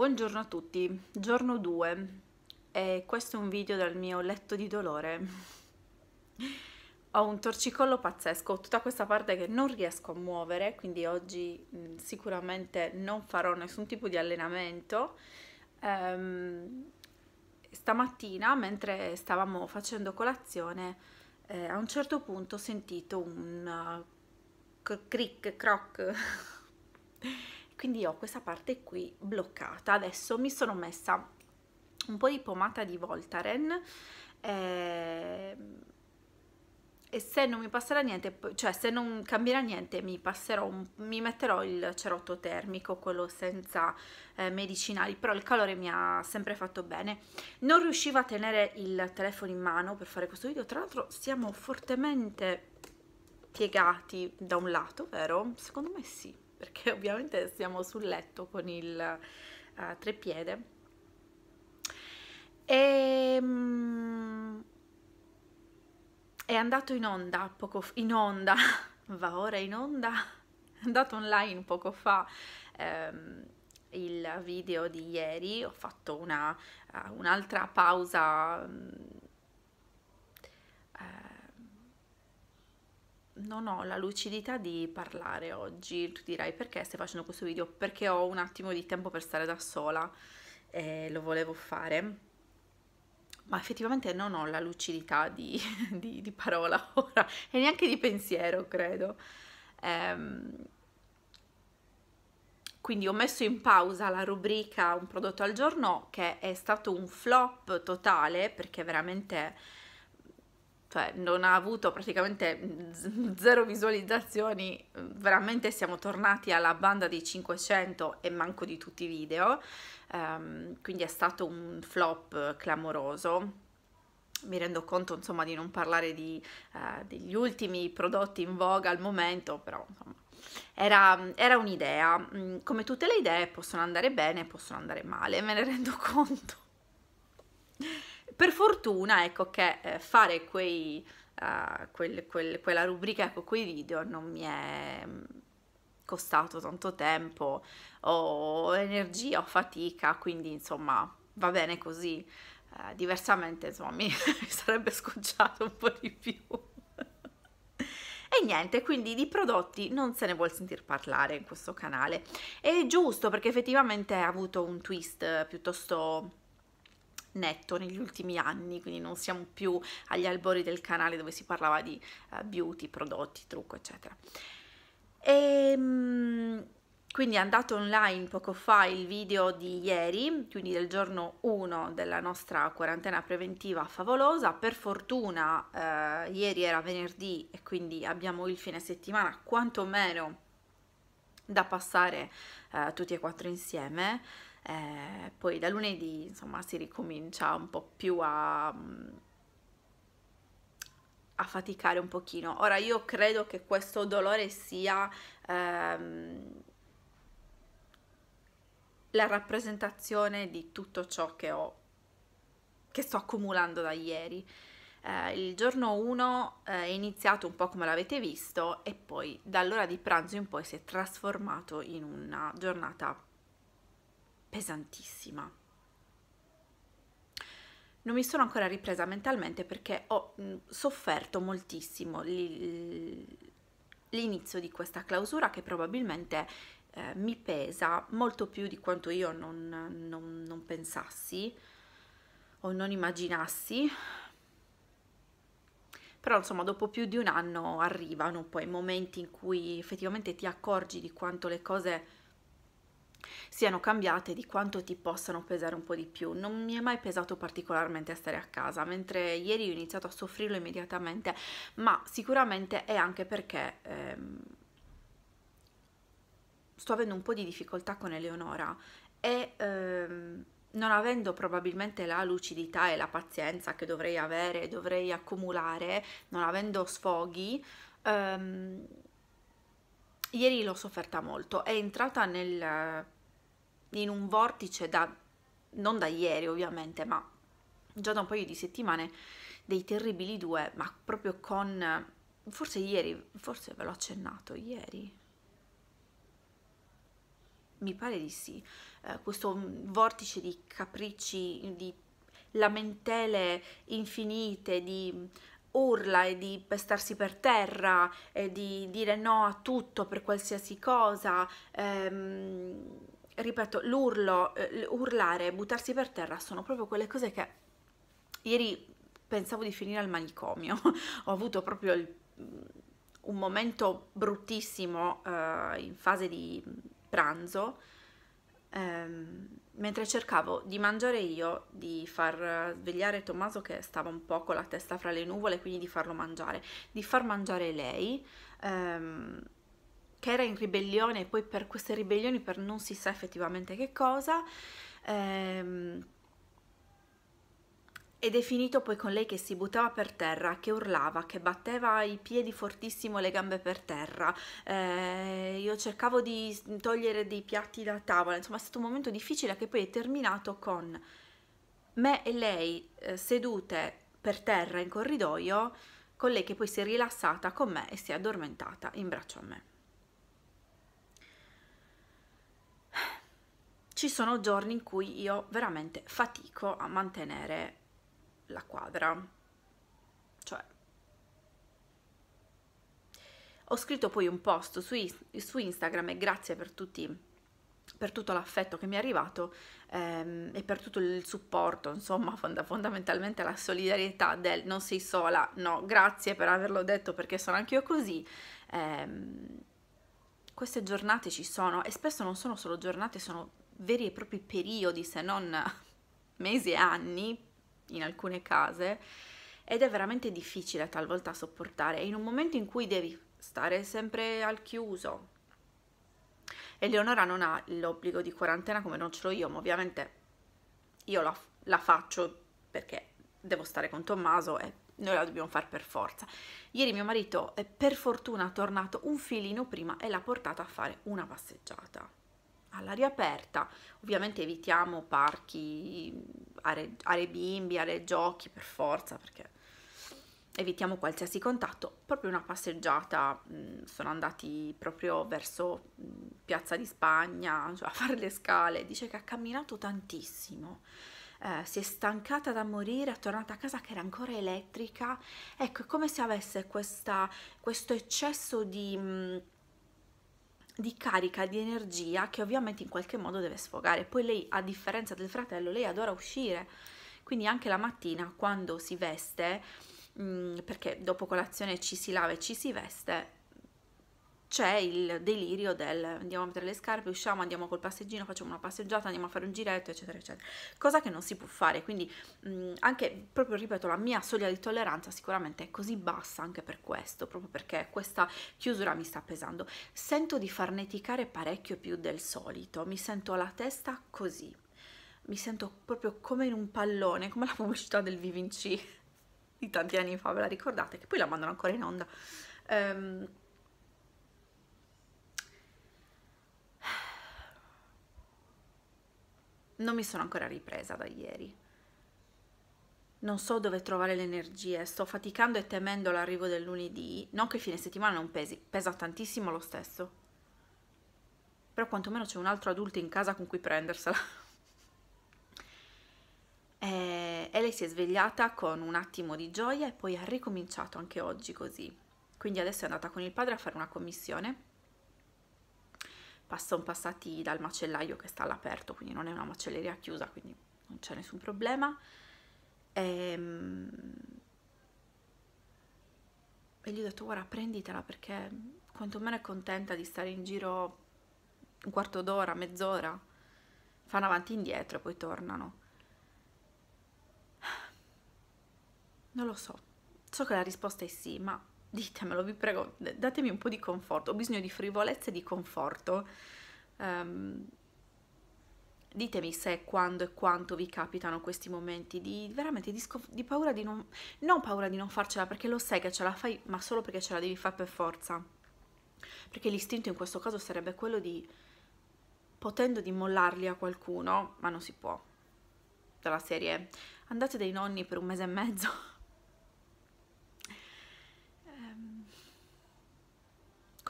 Buongiorno a tutti, giorno 2 e questo è un video dal mio letto di dolore. Ho un torcicollo pazzesco, ho tutta questa parte che non riesco a muovere, quindi oggi mh, mm, sicuramente non farò nessun tipo di allenamento. Ehm, stamattina, mentre stavamo facendo colazione, eh, a un certo punto ho sentito un uh, cric croc quindi ho questa parte qui bloccata adesso mi sono messa un po' di pomata di Voltaren eh, e se non mi passerà niente, cioè se non cambierà niente mi, passerò, mi metterò il cerotto termico, quello senza eh, medicinali, però il calore mi ha sempre fatto bene. Non riuscivo a tenere il telefono in mano per fare questo video, tra l'altro siamo fortemente piegati da un lato, vero? Secondo me sì perché ovviamente siamo sul letto con il uh, treppiede e, um, è andato in onda poco fa, in onda va ora in onda è andato online poco fa um, il video di ieri ho fatto eh, un'altra pausa um, non ho la lucidità di parlare oggi, tu dirai perché stai facendo questo video? Perché ho un attimo di tempo per stare da sola e lo volevo fare, ma effettivamente non ho la lucidità di, di, di parola ora e neanche di pensiero, credo. Ehm, quindi ho messo in pausa la rubrica Un prodotto al giorno che è stato un flop totale perché veramente cioè non ha avuto praticamente mm, zero visualizzazioni, mm, veramente siamo tornati alla banda dei 500 e manco di tutti i video, um, quindi è stato un flop clamoroso. Mi rendo conto insomma di non parlare di, uh, degli ultimi prodotti in voga al momento, però insomma era, era un'idea. Mm, come tutte le idee possono andare bene, possono andare male, me ne rendo conto. Per fortuna, ecco che eh, fare quei, uh, quel, quel, quella rubrica, ecco, quei video non mi è mm, costato tanto tempo o energia o fatica, quindi insomma va bene così. Uh, diversamente, insomma, mi, mi sarebbe scocciato un po' di più. E niente, quindi di prodotti non se ne vuol sentir parlare in questo canale. È giusto perché effettivamente ha avuto un twist piuttosto netto negli ultimi anni, quindi non siamo più agli albori del canale dove si parlava di uh, beauty, prodotti, trucco, eccetera. E, ehm, quindi è andato online poco fa il video di ieri, quindi del giorno 1 della nostra quarantena preventiva favolosa. Per fortuna eh, ieri era venerdì e quindi abbiamo il fine settimana quantomeno da passare eh, tutti e quattro insieme. Eh, poi da lunedì insomma si ricomincia un po' più a, mm, a faticare un pochino. Ora io credo che questo dolore sia ehm, la rappresentazione di tutto ciò che ho, che sto accumulando da ieri. Eh, il giorno 1 eh, è iniziato un po' come l'avete visto e poi dall'ora di pranzo in poi si è trasformato in una giornata pesantissima. Non mi sono ancora ripresa mentalmente perché ho mm, sofferto moltissimo l'inizio di questa clausura che probabilmente eh, mi pesa molto più di quanto io non, non, non pensassi o non immaginassi, però insomma dopo più di un anno arrivano poi momenti in cui effettivamente ti accorgi di quanto le cose siano cambiate di quanto ti possano pesare un po' di più. Non mi è mai pesato particolarmente stare a casa, mentre ieri ho iniziato a soffrirlo immediatamente, ma sicuramente è anche perché... Ehm, sto avendo un po' di difficoltà con Eleonora e ehm, non avendo probabilmente la lucidità e la pazienza che dovrei avere, dovrei accumulare, non avendo sfoghi, ehm, ieri l'ho sofferta molto, è entrata nel in un vortice da, non da ieri ovviamente, ma già da un paio di settimane, dei terribili due, ma proprio con, forse ieri, forse ve l'ho accennato, ieri, mi pare di sì, eh, questo vortice di capricci, di lamentele infinite, di urla e di pestarsi per terra e di dire no a tutto per qualsiasi cosa. Ehm, ripeto, l'urlo, eh, urlare, buttarsi per terra sono proprio quelle cose che ieri pensavo di finire al manicomio, ho avuto proprio il, un momento bruttissimo eh, in fase di pranzo, ehm, mentre cercavo di mangiare io, di far svegliare Tommaso che stava un po' con la testa fra le nuvole, quindi di farlo mangiare, di far mangiare lei. Ehm, che era in ribellione e poi per queste ribellioni per non si sa effettivamente che cosa ehm, ed è finito poi con lei che si buttava per terra, che urlava, che batteva i piedi fortissimo le gambe per terra. Eh, io cercavo di togliere dei piatti da tavola, insomma è stato un momento difficile che poi è terminato con me e lei eh, sedute per terra in corridoio, con lei che poi si è rilassata con me e si è addormentata in braccio a me. ci sono giorni in cui io veramente fatico a mantenere la quadra. Cioè, ho scritto poi un post su, su Instagram e grazie per, tutti, per tutto l'affetto che mi è arrivato ehm, e per tutto il supporto, insomma, fond fondamentalmente la solidarietà del non sei sola, no, grazie per averlo detto perché sono anch'io così. Ehm, queste giornate ci sono e spesso non sono solo giornate, sono veri e propri periodi, se non mesi e anni in alcune case, ed è veramente difficile talvolta sopportare. E in un momento in cui devi stare sempre al chiuso, Eleonora non ha l'obbligo di quarantena come non ce l'ho io, ma ovviamente io la, la faccio perché devo stare con Tommaso e noi la dobbiamo fare per forza. Ieri mio marito è per fortuna tornato un filino prima e l'ha portata a fare una passeggiata all'aria aperta. Ovviamente evitiamo parchi, aree, aree bimbi, aree giochi per forza perché evitiamo qualsiasi contatto, proprio una passeggiata, mm, sono andati proprio verso mm, Piazza di Spagna cioè a fare le scale, dice che ha camminato tantissimo, eh, si è stancata da morire, è tornata a casa che era ancora elettrica, ecco è come se avesse questa, questo eccesso di mm, di carica di energia che ovviamente in qualche modo deve sfogare. Poi lei, a differenza del fratello, lei adora uscire, quindi anche la mattina quando si veste, mh, mm, perché dopo colazione ci si lava e ci si veste, c'è il delirio del andiamo a mettere le scarpe, usciamo, andiamo col passeggino, facciamo una passeggiata, andiamo a fare un giretto, eccetera, eccetera. Cosa che non si può fare, quindi mh, anche proprio, ripeto, la mia soglia di tolleranza sicuramente è così bassa anche per questo, proprio perché questa chiusura mi sta pesando. Sento di farneticare parecchio più del solito, mi sento la testa così, mi sento proprio come in un pallone, come la pubblicità del Vivinci di tanti anni fa, ve la ricordate? Che poi la mandano ancora in onda. Um, Non mi sono ancora ripresa da ieri. Non so dove trovare le energie, sto faticando e temendo l'arrivo del lunedì, non che il fine settimana non pesi, pesa tantissimo lo stesso. Però quantomeno c'è un altro adulto in casa con cui prendersela. e, e lei si è svegliata con un attimo di gioia e poi ha ricominciato anche oggi così. Quindi adesso è andata con il padre a fare una commissione sono passati dal macellaio che sta all'aperto, quindi non è una macelleria chiusa, quindi non c'è nessun problema. E, ehm, e gli ho detto guarda prenditela perché quantomeno è contenta di stare in giro un quarto d'ora, mezz'ora, fanno avanti e indietro e poi tornano. Non lo so, so che la risposta è sì, ma ditemelo, vi prego, datemi un po' di conforto, ho bisogno di frivolezza e di conforto. Um, ditemi se, quando e quanto vi capitano questi momenti di veramente di, di paura di non... non paura di non farcela perché lo sai che ce la fai, ma solo perché ce la devi fare per forza. Perché l'istinto in questo caso sarebbe quello di potendo di mollarli a qualcuno, ma non si può. Dalla serie andate dai nonni per un mese e mezzo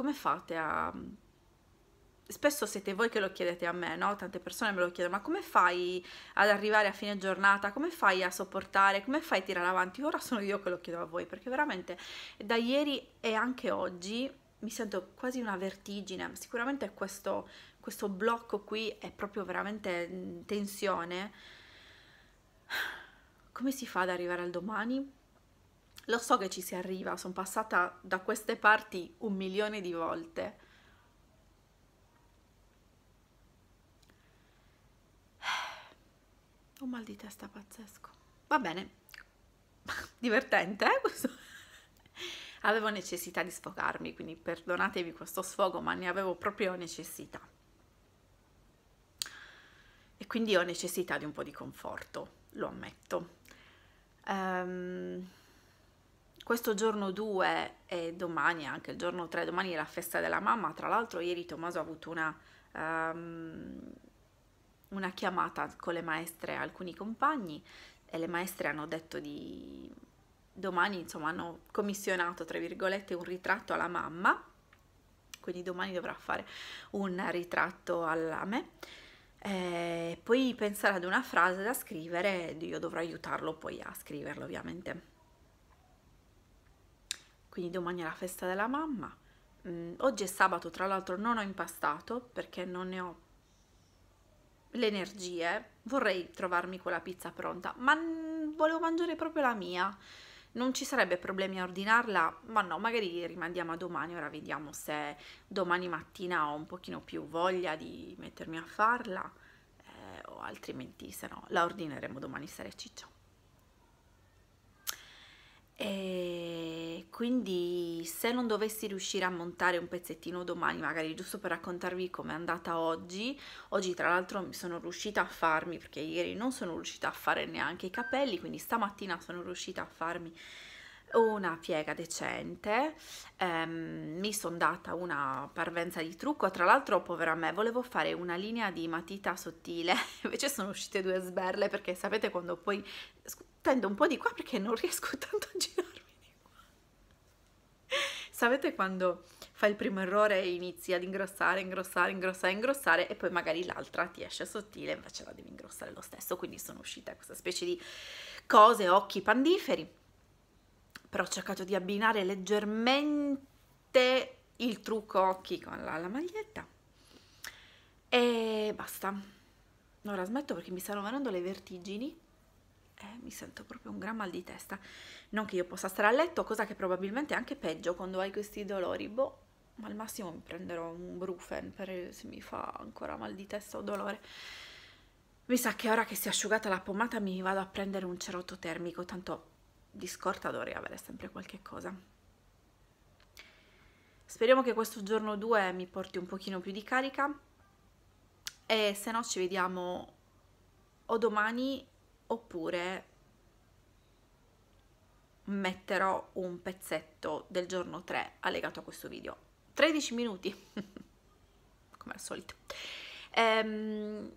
come fate a... Spesso siete voi che lo chiedete a me, no? Tante persone me lo chiedono, ma come fai ad arrivare a fine giornata? Come fai a sopportare? Come fai a tirare avanti? Ora sono io che lo chiedo a voi, perché veramente da ieri e anche oggi mi sento quasi una vertigine. Sicuramente questo, questo blocco qui è proprio veramente tensione. Come si fa ad arrivare al domani? Lo so che ci si arriva, sono passata da queste parti un milione di volte. Un mal di testa pazzesco. Va bene, divertente eh? questo. Avevo necessità di sfogarmi, quindi perdonatevi questo sfogo, ma ne avevo proprio necessità. E quindi ho necessità di un po' di conforto, lo ammetto. Um, questo giorno 2 e domani anche il giorno 3, domani è la festa della mamma, tra l'altro ieri Tommaso ha avuto una, um, una chiamata con le maestre e alcuni compagni e le maestre hanno detto di domani insomma hanno commissionato tra virgolette un ritratto alla mamma quindi domani dovrà fare un ritratto all'ame. e poi pensare ad una frase da scrivere io dovrò aiutarlo poi a scriverlo ovviamente quindi domani è la festa della mamma. Mm, oggi è sabato, tra l'altro non ho impastato perché non ne ho le energie. Vorrei trovarmi quella pizza pronta, ma volevo mangiare proprio la mia. Non ci sarebbe problemi a ordinarla, ma no, magari rimandiamo a domani, ora vediamo se domani mattina ho un pochino più voglia di mettermi a farla eh, o altrimenti se no la ordineremo domani sera ciccia. E quindi se non dovessi riuscire a montare un pezzettino domani, magari giusto per raccontarvi com'è andata oggi, oggi tra l'altro mi sono riuscita a farmi, perché ieri non sono riuscita a fare neanche i capelli, quindi stamattina sono riuscita a farmi una piega decente, ehm, mi sono data una parvenza di trucco, tra l'altro povera me, volevo fare una linea di matita sottile, invece sono uscite due sberle perché sapete quando poi tendo un po' di qua perché non riesco tanto a girarmi Sapete quando fai il primo errore e inizi ad ingrossare, ingrossare, ingrossare, ingrossare e poi magari l'altra ti esce sottile, e invece la devi ingrossare lo stesso, quindi sono uscita questa specie di cose, occhi pandiferi. Però ho cercato di abbinare leggermente il trucco occhi con la, la maglietta e basta. Ora smetto perché mi stanno venendo le vertigini eh, mi sento proprio un gran mal di testa. Non che io possa stare a letto, cosa che probabilmente è anche peggio quando hai questi dolori. Boh, ma al massimo mi prenderò un brufen per se mi fa ancora mal di testa o dolore. Mi sa che ora che si è asciugata la pomata mi vado a prendere un cerotto termico, tanto di scorta dovrei avere sempre qualche cosa. Speriamo che questo giorno 2 mi porti un pochino più di carica e se no ci vediamo o domani oppure metterò un pezzetto del giorno 3 allegato a questo video 13 minuti come al solito ehm,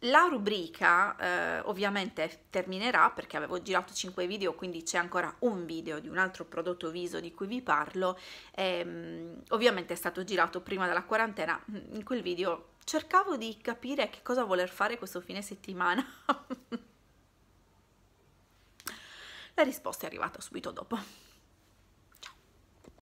la rubrica eh, ovviamente terminerà perché avevo girato 5 video, quindi c'è ancora un video di un altro prodotto viso di cui vi parlo. Ehm, ovviamente è stato girato prima della quarantena, in quel video cercavo di capire che cosa voler fare questo fine settimana La risposta è arrivata subito dopo.